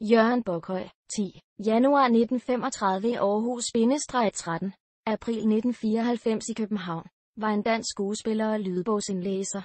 Jørgen Bokhøj, 10. Januar 1935 i Aarhus-13. April 1994 i København. Var en dansk skuespiller og lydbogsindlæser.